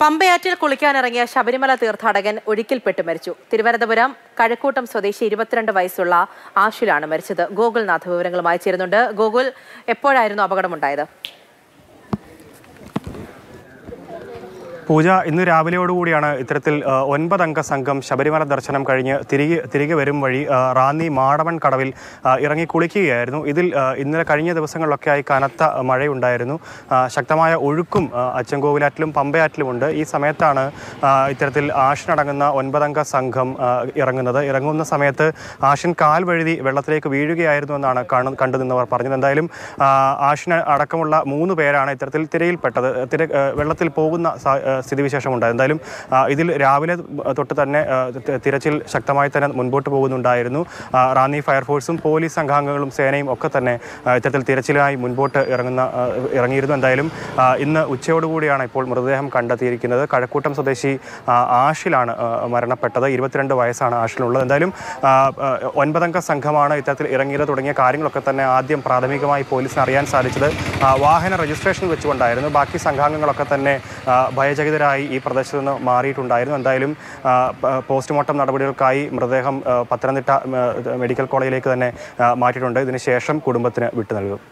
പമ്പയാറ്റിൽ കുളിക്കാനിറങ്ങിയ ശബരിമല തീർത്ഥാടകൻ ഒഴുക്കിൽപ്പെട്ട് മരിച്ചു തിരുവനന്തപുരം കഴക്കൂട്ടം സ്വദേശി ഇരുപത്തിരണ്ട് വയസ്സുള്ള ആശുലാണ് മരിച്ചത് ഗോകുൽനാഥ് വിവരങ്ങളുമായി ചേരുന്നുണ്ട് ഗോകുൽ എപ്പോഴായിരുന്നു അപകടമുണ്ടായത് പൂജ ഇന്ന് രാവിലെയോടുകൂടിയാണ് ഇത്തരത്തിൽ ഒൻപതംഗ സംഘം ശബരിമല ദർശനം കഴിഞ്ഞ് തിരികെ തിരികെ വരും വഴി റാന്നി മാടവൺ കടവിൽ ഇറങ്ങി കുളിക്കുകയായിരുന്നു ഇതിൽ ഇന്നലെ കഴിഞ്ഞ ദിവസങ്ങളിലൊക്കെയായി കനത്ത മഴയുണ്ടായിരുന്നു ശക്തമായ ഒഴുക്കും അച്ചൻകോവിലാറ്റിലും പമ്പയാറ്റിലുമുണ്ട് ഈ സമയത്താണ് ഇത്തരത്തിൽ ആഷിനടങ്ങുന്ന ഒൻപതംഗ സംഘം ഇറങ്ങുന്നത് ഇറങ്ങുന്ന സമയത്ത് ആഷിൻ കാൽ വഴുതി വെള്ളത്തിലേക്ക് വീഴുകയായിരുന്നു എന്നാണ് കണ്ടു കണ്ടുനിന്നവർ പറഞ്ഞത് എന്തായാലും ആഷിന് അടക്കമുള്ള മൂന്ന് പേരാണ് ഇത്തരത്തിൽ തിരയിൽപ്പെട്ടത് തിര വെള്ളത്തിൽ പോകുന്ന സ്ഥിതിവിശേഷം ഉണ്ടായത് എന്തായാലും ഇതിൽ രാവിലെ തൊട്ട് തന്നെ തിരച്ചിൽ ശക്തമായി തന്നെ മുൻപോട്ട് പോകുന്നുണ്ടായിരുന്നു റാന്നി ഫയർഫോഴ്സും പോലീസ് സംഘാംഗങ്ങളും സേനയും ഒക്കെ തന്നെ ഇത്തരത്തിൽ തിരച്ചിലായി മുൻപോട്ട് ഇറങ്ങുന്ന ഇറങ്ങിയിരുന്നു എന്തായാലും ഇന്ന് ഉച്ചയോടുകൂടിയാണ് ഇപ്പോൾ മൃതദേഹം കണ്ടെത്തിയിരിക്കുന്നത് കഴക്കൂട്ടം സ്വദേശി ആഷിലാണ് മരണപ്പെട്ടത് ഇരുപത്തിരണ്ട് വയസ്സാണ് ആഷിലുള്ളത് എന്തായാലും ഒൻപതംഗ സംഘമാണ് ഇത്തരത്തിൽ ഇറങ്ങിയത് തുടങ്ങിയ കാര്യങ്ങളൊക്കെ തന്നെ ആദ്യം പ്രാഥമികമായി പോലീസിന് അറിയാൻ സാധിച്ചത് വാഹന രജിസ്ട്രേഷൻ വെച്ചുകൊണ്ടായിരുന്നു ബാക്കി സംഘാംഗങ്ങളൊക്കെ തന്നെ ഭയചകിത ശോകരഹിതരായി ഈ പ്രദേശത്ത് നിന്ന് മാറിയിട്ടുണ്ടായിരുന്നു എന്തായാലും പോസ്റ്റ്മോർട്ടം നടപടികൾക്കായി മൃതദേഹം പത്തനംതിട്ട മെഡിക്കൽ കോളേജിലേക്ക് തന്നെ മാറ്റിയിട്ടുണ്ട് ഇതിനുശേഷം കുടുംബത്തിന് വിട്ടു നൽകും